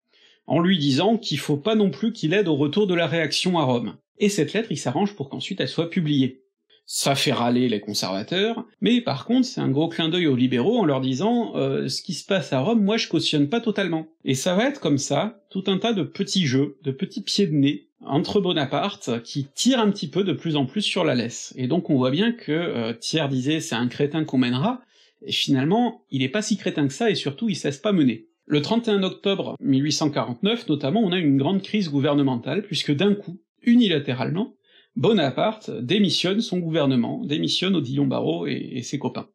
en lui disant qu'il faut pas non plus qu'il aide au retour de la réaction à Rome. Et cette lettre, il s'arrange pour qu'ensuite elle soit publiée. Ça fait râler les conservateurs, mais par contre c'est un gros clin d'œil aux libéraux en leur disant euh, ce qui se passe à Rome, moi je cautionne pas totalement. Et ça va être comme ça, tout un tas de petits jeux, de petits pieds de nez entre Bonaparte qui tire un petit peu de plus en plus sur la laisse. Et donc on voit bien que euh, Thiers disait c'est un crétin qu'on mènera, et finalement il est pas si crétin que ça et surtout il cesse pas mener. Le 31 octobre 1849, notamment, on a une grande crise gouvernementale, puisque d'un coup, unilatéralement, Bonaparte démissionne son gouvernement, démissionne Odilon Barrault et, ses copains.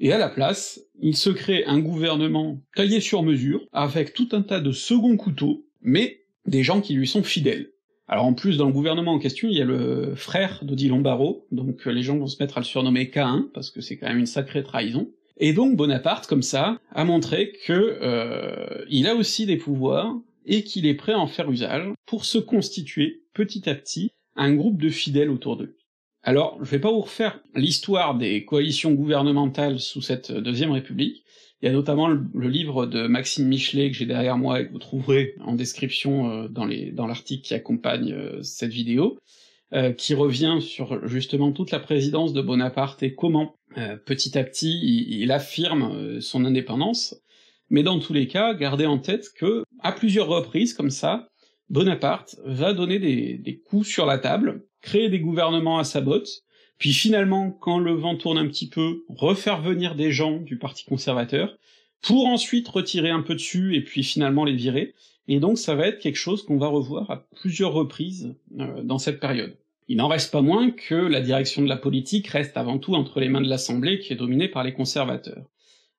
Et à la place, il se crée un gouvernement taillé sur mesure, avec tout un tas de second couteaux, mais des gens qui lui sont fidèles. Alors en plus, dans le gouvernement en question, il y a le frère d'Odilon Barrault, donc les gens vont se mettre à le surnommer K1, parce que c'est quand même une sacrée trahison, et donc Bonaparte, comme ça, a montré que euh, il a aussi des pouvoirs et qu'il est prêt à en faire usage pour se constituer petit à petit un groupe de fidèles autour d'eux. Alors, je vais pas vous refaire l'histoire des coalitions gouvernementales sous cette deuxième République. Il y a notamment le, livre de Maxime Michelet que j'ai derrière moi et que vous trouverez en description euh, dans l'article qui accompagne euh, cette vidéo. Euh, qui revient sur justement toute la présidence de Bonaparte et comment euh, petit à petit il, affirme euh, son indépendance. Mais dans tous les cas, gardez en tête que à plusieurs reprises comme ça, Bonaparte va donner des coups sur la table, créer des gouvernements à sa botte, puis finalement, quand le vent tourne un petit peu, refaire venir des gens du Parti conservateur, pour ensuite retirer un peu dessus et puis finalement les virer. Et donc ça va être quelque chose qu'on va revoir à plusieurs reprises euh, dans cette période. Il n'en reste pas moins que la direction de la politique reste avant tout entre les mains de l'Assemblée qui est dominée par les conservateurs.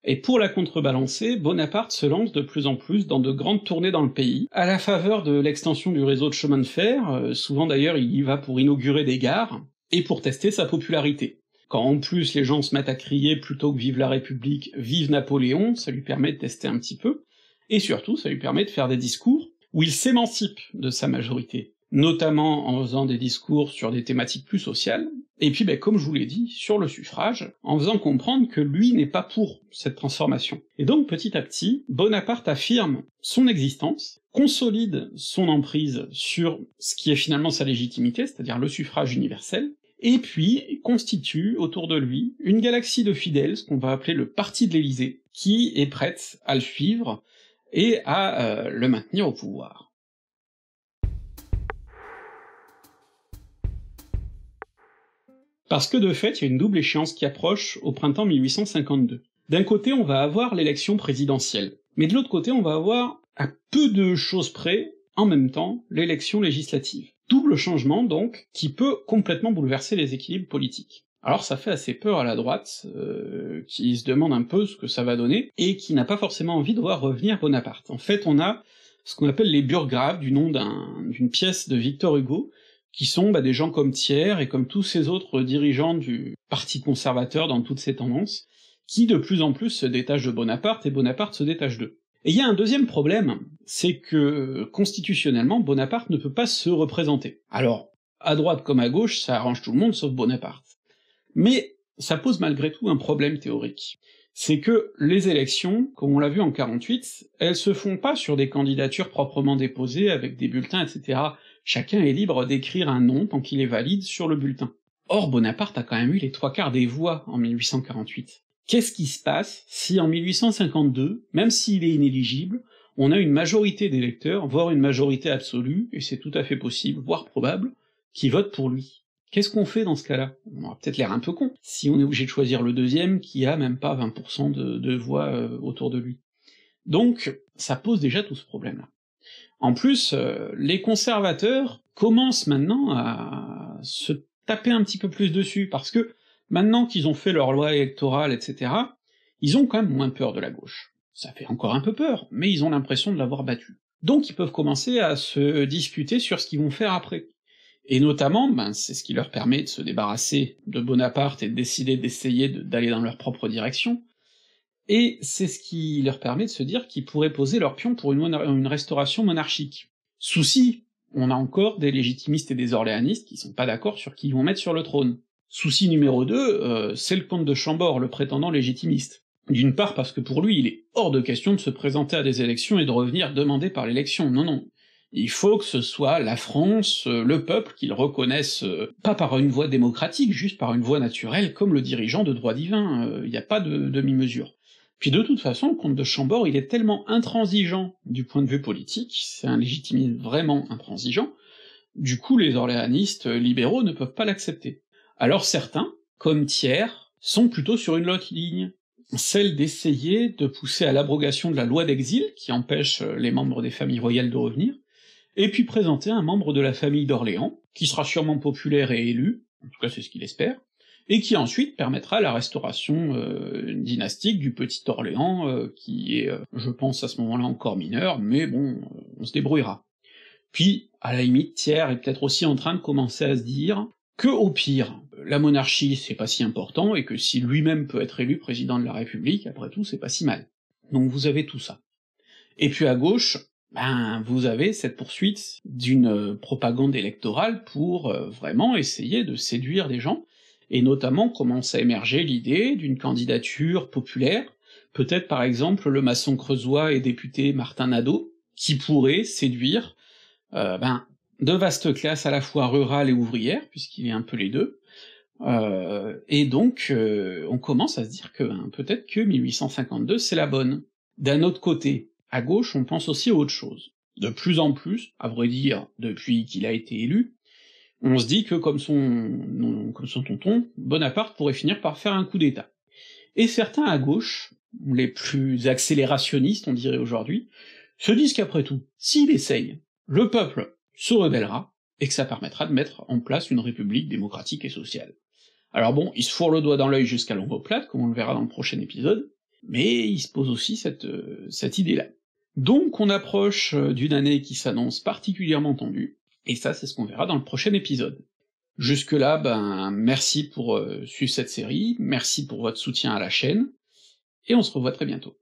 Et pour la contrebalancer, Bonaparte se lance de plus en plus dans de grandes tournées dans le pays, à la faveur de l'extension du réseau de chemin de fer, euh, souvent d'ailleurs il y va pour inaugurer des gares, et pour tester sa popularité. Quand en plus les gens se mettent à crier plutôt que vive la République, vive Napoléon, ça lui permet de tester un petit peu, et surtout ça lui permet de faire des discours où il s'émancipe de sa majorité, notamment en faisant des discours sur des thématiques plus sociales, et puis ben, comme je vous l'ai dit, sur le suffrage, en faisant comprendre que lui n'est pas pour cette transformation. Et donc petit à petit, Bonaparte affirme son existence, consolide son emprise sur ce qui est finalement sa légitimité, c'est-à-dire le suffrage universel, et puis constitue autour de lui une galaxie de fidèles, ce qu'on va appeler le Parti de l'Élysée, qui est prête à le suivre, et à euh, le maintenir au pouvoir. Parce que de fait, il y a une double échéance qui approche au printemps 1852. D'un côté, on va avoir l'élection présidentielle, mais de l'autre côté, on va avoir, à peu de choses près, en même temps, l'élection législative. Double changement, donc, qui peut complètement bouleverser les équilibres politiques alors ça fait assez peur à la droite, euh, qui se demande un peu ce que ça va donner, et qui n'a pas forcément envie de voir revenir Bonaparte. En fait, on a ce qu'on appelle les burgraves, du nom d'une pièce de Victor Hugo, qui sont bah, des gens comme Thiers et comme tous ces autres dirigeants du Parti conservateur dans toutes ces tendances, qui de plus en plus se détachent de Bonaparte, et Bonaparte se détache d'eux. Et il y a un deuxième problème, c'est que constitutionnellement, Bonaparte ne peut pas se représenter. Alors, à droite comme à gauche, ça arrange tout le monde sauf Bonaparte. Mais ça pose malgré tout un problème théorique. C'est que les élections, comme on l'a vu en 48, elles se font pas sur des candidatures proprement déposées avec des bulletins, etc. Chacun est libre d'écrire un nom tant qu'il est valide sur le bulletin. Or Bonaparte a quand même eu les trois quarts des voix en 1848. Qu'est-ce qui se passe si en 1852, même s'il est inéligible, on a une majorité d'électeurs, voire une majorité absolue, et c'est tout à fait possible, voire probable, qui votent pour lui Qu'est-ce qu'on fait dans ce cas-là On aura peut-être l'air un peu con, si on est obligé de choisir le deuxième qui a même pas 20% de, voix euh, autour de lui. Donc, ça pose déjà tout ce problème-là. En plus, euh, les conservateurs commencent maintenant à se taper un petit peu plus dessus, parce que maintenant qu'ils ont fait leur loi électorale, etc., ils ont quand même moins peur de la gauche. Ça fait encore un peu peur, mais ils ont l'impression de l'avoir battue. Donc ils peuvent commencer à se disputer sur ce qu'ils vont faire après. Et notamment, ben, c'est ce qui leur permet de se débarrasser de Bonaparte et de décider d'essayer d'aller dans leur propre direction, et c'est ce qui leur permet de se dire qu'ils pourraient poser leur pion pour une, restauration monarchique. Souci, on a encore des légitimistes et des orléanistes qui sont pas d'accord sur qui ils vont mettre sur le trône. Souci numéro deux, euh, c'est le comte de Chambord, le prétendant légitimiste. D'une part parce que pour lui, il est hors de question de se présenter à des élections et de revenir demandé par l'élection, non non, il faut que ce soit la France, euh, le peuple, qu'ils reconnaissent euh, pas par une voie démocratique, juste par une voie naturelle, comme le dirigeant de droit divin, euh, il n'y a pas de demi-mesure. Puis de toute façon, le comte de Chambord, il est tellement intransigeant du point de vue politique, c'est un légitimisme vraiment intransigeant, du coup les orléanistes libéraux ne peuvent pas l'accepter. Alors certains, comme Thiers, sont plutôt sur une autre ligne, celle d'essayer de pousser à l'abrogation de la loi d'exil qui empêche les membres des familles royales de revenir, et puis présenter un membre de la famille d'Orléans, qui sera sûrement populaire et élu, en tout cas c'est ce qu'il espère, et qui ensuite permettra la restauration euh, dynastique du petit Orléans, euh, qui est, euh, je pense à ce moment-là encore mineur, mais bon, on se débrouillera. Puis, à la limite, Thiers est peut-être aussi en train de commencer à se dire que, au pire, la monarchie c'est pas si important, et que si lui-même peut être élu président de la République, après tout c'est pas si mal. Donc vous avez tout ça. Et puis à gauche, ben vous avez cette poursuite d'une euh, propagande électorale pour euh, vraiment essayer de séduire les gens, et notamment commence à émerger l'idée d'une candidature populaire, peut-être par exemple le maçon creusois et député Martin Nadeau, qui pourrait séduire euh, ben, de vastes classes à la fois rurales et ouvrières, puisqu'il est un peu les deux, et donc on commence à se dire que ben, peut-être que 1852 c'est la bonne. D'un autre côté, à gauche, on pense aussi à autre chose. De plus en plus, à vrai dire, depuis qu'il a été élu, on se dit que comme son, comme son tonton, Bonaparte pourrait finir par faire un coup d'État. Et certains à gauche, les plus accélérationnistes on dirait aujourd'hui, se disent qu'après tout, s'il essaye, le peuple se rebellera, et que ça permettra de mettre en place une république démocratique et sociale. Alors bon, il se fourre le doigt dans l'œil jusqu'à l'ombre plate, comme on le verra dans le prochain épisode, mais il se pose aussi cette, euh, cette idée-là. Donc on approche euh, d'une année qui s'annonce particulièrement tendue, et ça c'est ce qu'on verra dans le prochain épisode. Jusque-là, ben merci pour euh, suivre cette série, merci pour votre soutien à la chaîne, et on se revoit très bientôt.